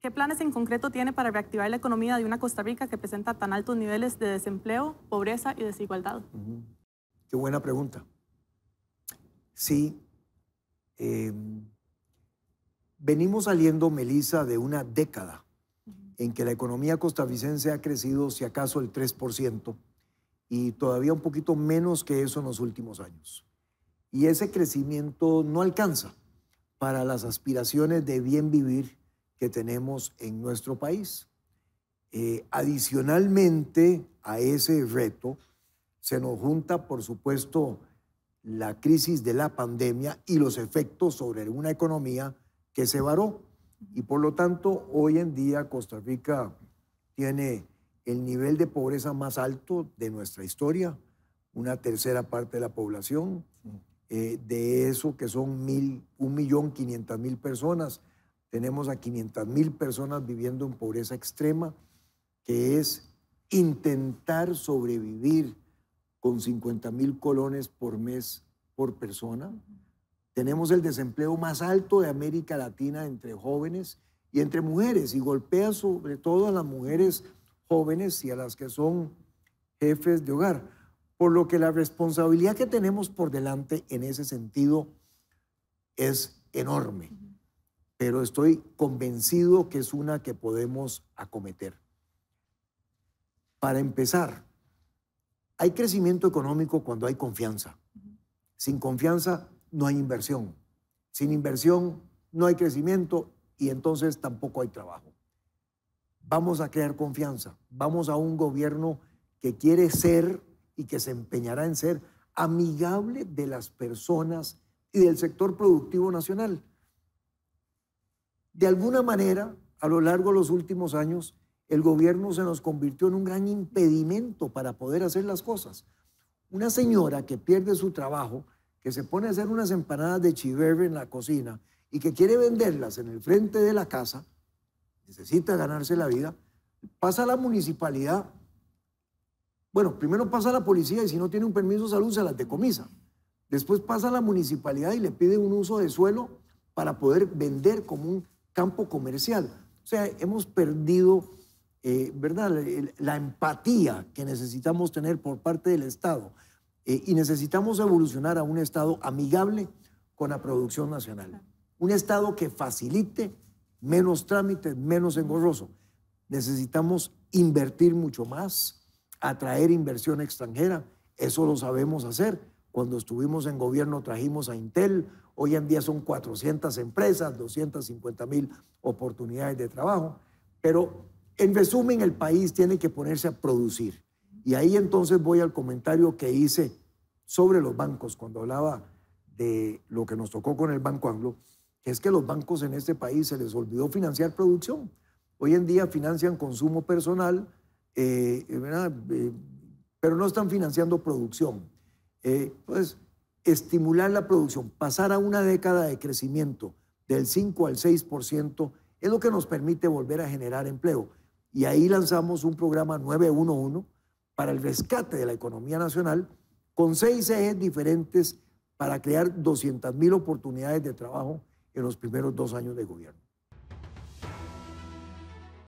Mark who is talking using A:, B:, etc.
A: ¿Qué planes en concreto tiene para reactivar la economía de una Costa Rica que presenta tan altos niveles de desempleo, pobreza y desigualdad? Qué buena pregunta. Sí, eh, venimos saliendo, Melissa, de una década en que la economía costarricense ha crecido, si acaso, el 3% y todavía un poquito menos que eso en los últimos años. Y ese crecimiento no alcanza para las aspiraciones de bien vivir que tenemos en nuestro país. Eh, adicionalmente a ese reto, se nos junta, por supuesto, la crisis de la pandemia y los efectos sobre una economía que se varó. Y por lo tanto, hoy en día Costa Rica tiene el nivel de pobreza más alto de nuestra historia, una tercera parte de la población, eh, de eso que son mil, 1.500.000 personas, tenemos a 500.000 mil personas viviendo en pobreza extrema, que es intentar sobrevivir con 50.000 mil colones por mes por persona. Tenemos el desempleo más alto de América Latina entre jóvenes y entre mujeres, y golpea sobre todo a las mujeres jóvenes y a las que son jefes de hogar. Por lo que la responsabilidad que tenemos por delante en ese sentido es enorme pero estoy convencido que es una que podemos acometer. Para empezar, hay crecimiento económico cuando hay confianza. Sin confianza no hay inversión. Sin inversión no hay crecimiento y entonces tampoco hay trabajo. Vamos a crear confianza. Vamos a un gobierno que quiere ser y que se empeñará en ser amigable de las personas y del sector productivo nacional de alguna manera, a lo largo de los últimos años, el gobierno se nos convirtió en un gran impedimento para poder hacer las cosas. Una señora que pierde su trabajo, que se pone a hacer unas empanadas de chiverbe en la cocina y que quiere venderlas en el frente de la casa, necesita ganarse la vida, pasa a la municipalidad. Bueno, primero pasa a la policía y si no tiene un permiso de salud se las decomisa. Después pasa a la municipalidad y le pide un uso de suelo para poder vender como un campo comercial. O sea, hemos perdido eh, ¿verdad? La, empatía que necesitamos tener por parte del Estado eh, y necesitamos evolucionar a un Estado amigable con la producción nacional. Un Estado que facilite menos trámites, menos engorroso. Necesitamos invertir mucho más, atraer inversión extranjera. Eso lo sabemos hacer. Cuando estuvimos en gobierno trajimos a Intel, Hoy en día son 400 empresas, 250 mil oportunidades de trabajo. Pero en resumen, el país tiene que ponerse a producir. Y ahí entonces voy al comentario que hice sobre los bancos cuando hablaba de lo que nos tocó con el Banco Anglo, que es que los bancos en este país se les olvidó financiar producción. Hoy en día financian consumo personal, eh, eh, eh, pero no están financiando producción. pues estimular la producción, pasar a una década de crecimiento del 5 al 6%, es lo que nos permite volver a generar empleo. Y ahí lanzamos un programa 911 para el rescate de la economía nacional con seis ejes diferentes para crear 200.000 oportunidades de trabajo en los primeros dos años de gobierno.